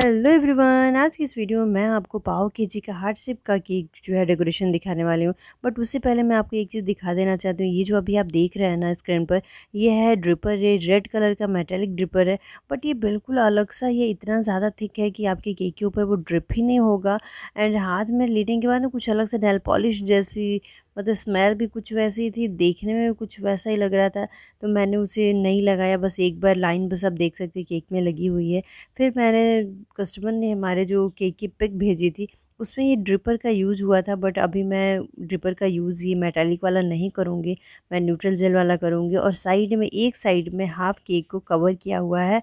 hello everyone आज की इस वीडियो में मैं आपको पाओ के जी का हार्ट शेप का केक जो है डेकोरेशन दिखाने वाली हूँ बट उससे पहले मैं आपको एक चीज़ दिखा देना चाहती हूँ ये जो अभी आप देख रहे हैं ना स्क्रीन पर ये है ड्रिपर है रेड कलर का मेटेलिक ड्रिपर है बट ये बिल्कुल अलग सा ये इतना ज़्यादा थिक है कि आपके केक के ऊपर वो ड्रिप ही नहीं होगा एंड हाथ में लेने के बाद ना कुछ अलग सा नेल पॉलिश जैसी मतलब स्मेल भी कुछ वैसी थी देखने में भी कुछ वैसा ही लग रहा था तो मैंने उसे नहीं लगाया बस एक बार लाइन बस आप देख सकते केक में लगी हुई है फिर मैंने कस्टमर ने हमारे जो केक की पिक भेजी थी उसमें ये ड्रिपर का यूज़ हुआ था बट अभी मैं ड्रिपर का यूज़ ये मेटालिक वाला नहीं करूँगी मैं न्यूट्रल जेल वाला करूँगी और साइड में एक साइड में हाफ़ केक को कवर किया हुआ है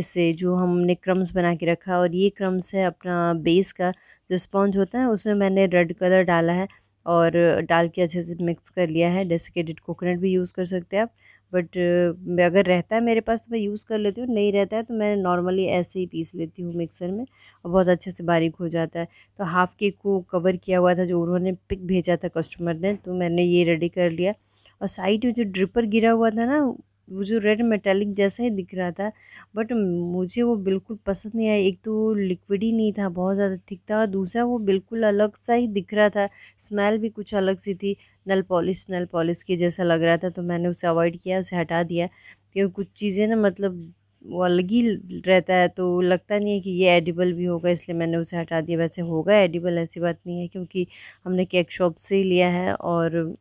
इससे जो हमने क्रम्स बना के रखा और ये क्रम्स है अपना बेस का जो स्पॉन्ज होता है उसमें मैंने रेड कलर डाला है और डाल के अच्छे से मिक्स कर लिया है डेसिकेटेड कोकोनट भी यूज़ कर सकते हैं आप बट अगर रहता है मेरे पास तो मैं यूज़ कर लेती हूँ नहीं रहता है तो मैं नॉर्मली ऐसे ही पीस लेती हूँ मिक्सर में और बहुत अच्छे से बारीक हो जाता है तो हाफ़ केक को कवर किया हुआ था जो उन्होंने पिक भेजा था कस्टमर ने तो मैंने ये रेडी कर लिया और साइड में जो ड्रिपर गिरा हुआ था ना वो जो रेड मेटालिक जैसा ही दिख रहा था बट मुझे वो बिल्कुल पसंद नहीं आया एक तो लिक्विड ही नहीं था बहुत ज़्यादा थिक था और दूसरा वो बिल्कुल अलग सा ही दिख रहा था स्मेल भी कुछ अलग सी थी नल पॉलिश नल पॉलिश के जैसा लग रहा था तो मैंने उसे अवॉइड किया उसे हटा दिया क्योंकि कुछ चीज़ें ना मतलब वो अलग ही रहता है तो लगता नहीं है कि ये एडिबल भी होगा इसलिए मैंने उसे हटा दिया वैसे होगा एडिबल ऐसी बात नहीं है क्योंकि हमने केक शॉप से ही लिया है और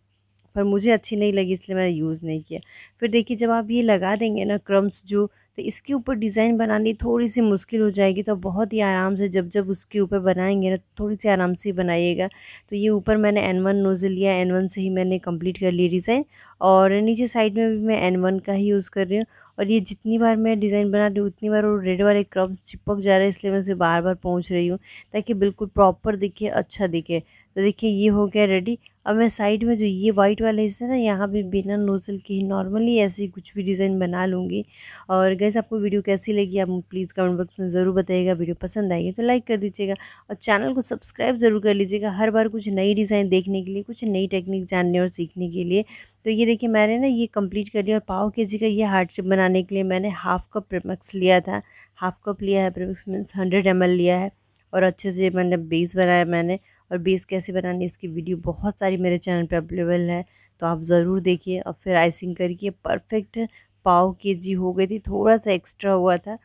पर मुझे अच्छी नहीं लगी इसलिए मैंने यूज़ नहीं किया फिर देखिए जब आप ये लगा देंगे ना क्रम्स जो तो इसके ऊपर डिज़ाइन बनानी थोड़ी सी मुश्किल हो जाएगी तो बहुत ही आराम से जब जब उसके ऊपर बनाएंगे ना थोड़ी सी आराम से बनाइएगा तो ये ऊपर मैंने एन वन नोज़ लिया एन वन से ही मैंने कंप्लीट कर ली डिज़ाइन और नीचे साइड में भी मैं एन वन का ही यूज़ कर रही हूँ और ये जितनी बार मैं डिज़ाइन बना रही हूँ उतनी बार वो रेड वाले क्रम चिपक जा रहा है इसलिए मैं उसे बार बार पहुँच रही हूँ ताकि बिल्कुल प्रॉपर दिखे अच्छा दिखे तो देखिए ये हो गया रेडी अब मैं साइड में जो ये वाइट वाला हिस्सा है ना यहाँ भी बिना नोज़ल के ही नॉर्मली ऐसे कुछ भी डिज़ाइन बना लूँगी और गैस आपको वीडियो कैसी लगी आप प्लीज़ कमेंट बॉक्स में ज़रूर बताइएगा वीडियो पसंद आएगी तो लाइक कर दीजिएगा और चैनल को सब्सक्राइब ज़रूर कर लीजिएगा हर बार कुछ नई डिज़ाइन देखने के लिए कुछ नई टेक्निक जानने और सीखने के लिए तो ये देखिए मैंने ना ये कंप्लीट कर लिया और पाव के जी का ये हार्ड शेप बनाने के लिए मैंने हाफ़ कप प्रेमक्स लिया था हाफ़ कप लिया है प्रेमक्स मीन्स हंड्रेड एम लिया है और अच्छे से मैंने बेस बनाया मैंने और बेस कैसे बनानी इसकी वीडियो बहुत सारी मेरे चैनल पर अवेलेबल है तो आप ज़रूर देखिए और फिर आइसिंग करके परफेक्ट पाव के जी हो गई थी थोड़ा सा एक्स्ट्रा हुआ था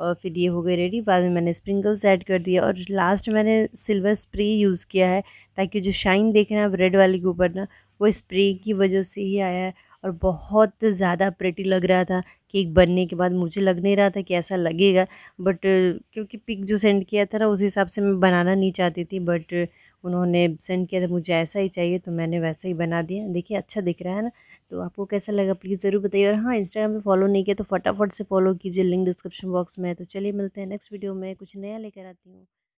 और फिर ये हो गए रेडी बाद में मैंने स्प्रिंकल्स ऐड कर दिया और लास्ट मैंने सिल्वर स्प्रे यूज़ किया है ताकि जो शाइन देख रहे हैं आप रेड वाले के ऊपर ना वो स्प्रे की वजह से ही आया है और बहुत ज़्यादा प्रेटी लग रहा था केक बनने के बाद मुझे लग नहीं रहा था कि ऐसा लगेगा बट क्योंकि पिक जो सेंड किया था ना उस हिसाब से मैं बनाना नहीं चाहती थी बट उन्होंने सेंड किया था मुझे ऐसा ही चाहिए तो मैंने वैसा ही बना दिया देखिए अच्छा दिख रहा है ना तो आपको कैसा लगा प्लीज़ ज़रूर बताइए और हाँ इंस्टाग्राम पे फॉलो नहीं किया तो फटाफट से फॉलो कीजिए लिंक डिस्क्रिप्शन बॉक्स में तो चलिए मिलते हैं नेक्स्ट वीडियो में कुछ नया लेकर आती हूँ